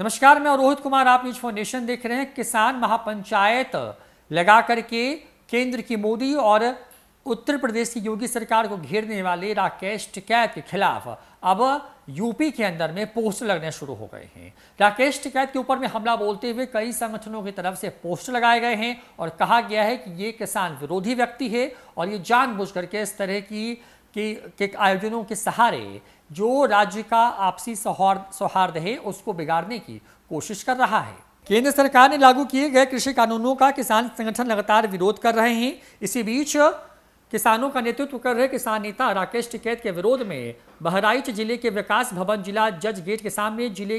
नमस्कार मैं रोहित कुमार आप न्यूज फाउंडेशन देख रहे हैं किसान महापंचायत लगा करके केंद्र की मोदी और उत्तर प्रदेश की योगी सरकार को घेरने वाले राकेश टिकैत के खिलाफ अब यूपी के अंदर में पोस्टर लगने शुरू हो गए हैं राकेश टिकैत के ऊपर में हमला बोलते हुए कई संगठनों की तरफ से पोस्टर लगाए गए हैं और कहा गया है कि ये किसान विरोधी व्यक्ति है और ये जानबूझ करके इस तरह की कि के आयोजनों के सहारे जो राज्य का आपसी सौहार्द सौहार्द है उसको बिगाड़ने की कोशिश कर रहा है केंद्र सरकार ने लागू किए गए कृषि कानूनों का किसान संगठन लगातार विरोध कर रहे हैं इसी बीच किसानों का नेतृत्व कर रहे किसान नेता राकेश टिकैत के विरोध में बहराइच जिले के विकास भवन जिला जज गेट के सामने जिले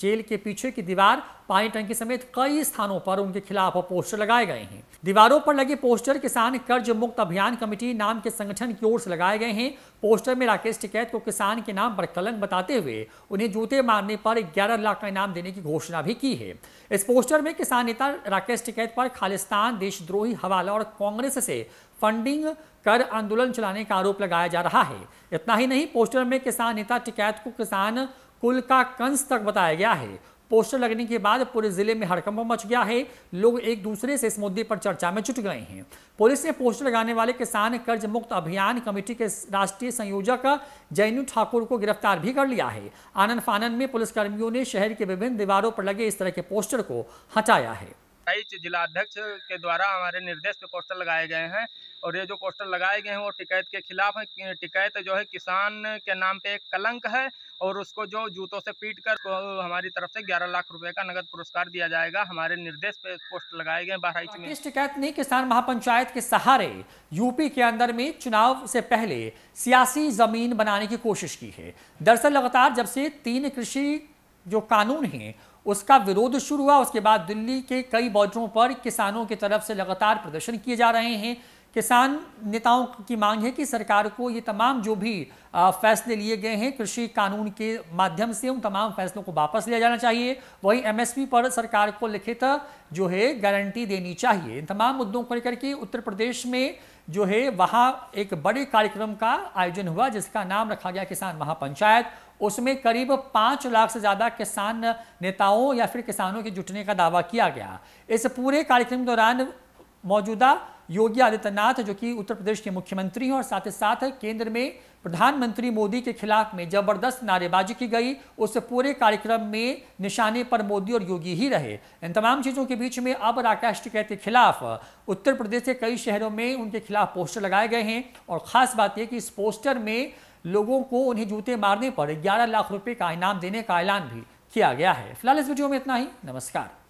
जेल के पीछे की दीवार पानी टंकी समेत कई स्थानों पर उनके खिलाफ पोस्टर लगाए गए हैं दीवारों पर लगे पोस्टर किसान कर्ज मुक्त अभियान कमेटी नाम के संगठन की ओर से लगाए गए हैं पोस्टर में राकेश टिकैत को किसान के नाम पर कलंक बताते हुए उन्हें जूते मारने पर 11 लाख का इनाम देने की घोषणा भी की है इस पोस्टर में किसान नेता राकेश टिकैत पर खालिस्तान देशद्रोही हवाला और कांग्रेस से फंडिंग कर आंदोलन चलाने का आरोप लगाया जा रहा है इतना ही नहीं पोस्टर में किसान नेता टिकैत को किसान कुल का कंस तक बताया गया है पोस्टर लगने के बाद पूरे जिले में हड़कंप मच गया है लोग एक दूसरे से इस मुद्दे पर चर्चा में जुट गए हैं पुलिस ने पोस्टर लगाने वाले किसान कर्ज मुक्त अभियान कमेटी के राष्ट्रीय संयोजक जैनू ठाकुर को गिरफ्तार भी कर लिया है आनंद फानंद में पुलिसकर्मियों ने शहर के विभिन्न दीवारों पर लगे इस तरह के पोस्टर को हटाया है जिला अध्यक्ष के द्वारा हमारे निर्देश पे पोस्टर लगाए गए हैं और ये जो पोस्टर लगाए गए हैं वो टिकैत के खिलाफ है टिकैत जो है किसान के नाम पे एक कलंक है और उसको जो जूतों से पीट कर हमारी तरफ से 11 लाख रुपए का नगद पुरस्कार दिया जाएगा हमारे निर्देश पे पोस्ट लगाए गए बहराइच में शिकायत नहीं किसान महापंचायत के सहारे यूपी के अंदर में चुनाव से पहले सियासी जमीन बनाने की कोशिश की है दरअसल लगातार जब से तीन कृषि जो कानून है उसका विरोध शुरू हुआ उसके बाद दिल्ली के कई बॉर्डरों पर किसानों की तरफ से लगातार प्रदर्शन किए जा रहे हैं किसान नेताओं की मांग है कि सरकार को ये तमाम जो भी फैसले लिए गए हैं कृषि कानून के माध्यम से उन तमाम फैसलों को वापस लिया जाना चाहिए वहीं एमएसपी पर सरकार को लिखित जो है गारंटी देनी चाहिए इन तमाम मुद्दों को लेकर के उत्तर प्रदेश में जो है वहाँ एक बड़े कार्यक्रम का आयोजन हुआ जिसका नाम रखा गया किसान महापंचायत उसमें करीब पाँच लाख से ज़्यादा किसान नेताओं या फिर किसानों के जुटने का दावा किया गया इस पूरे कार्यक्रम के दौरान मौजूदा योगी आदित्यनाथ जो कि उत्तर प्रदेश के मुख्यमंत्री हैं और साथ ही साथ केंद्र में प्रधानमंत्री मोदी के खिलाफ में जबरदस्त नारेबाजी की गई उस पूरे कार्यक्रम में निशाने पर मोदी और योगी ही रहे इन तमाम चीज़ों के बीच में अब राकेश टिकैत के खिलाफ उत्तर प्रदेश के कई शहरों में उनके खिलाफ पोस्टर लगाए गए हैं और ख़ास बात यह कि इस पोस्टर में लोगों को उन्हें जूते मारने पर ग्यारह लाख रुपये का इनाम देने का ऐलान भी किया गया है फिलहाल इस वीडियो में इतना ही नमस्कार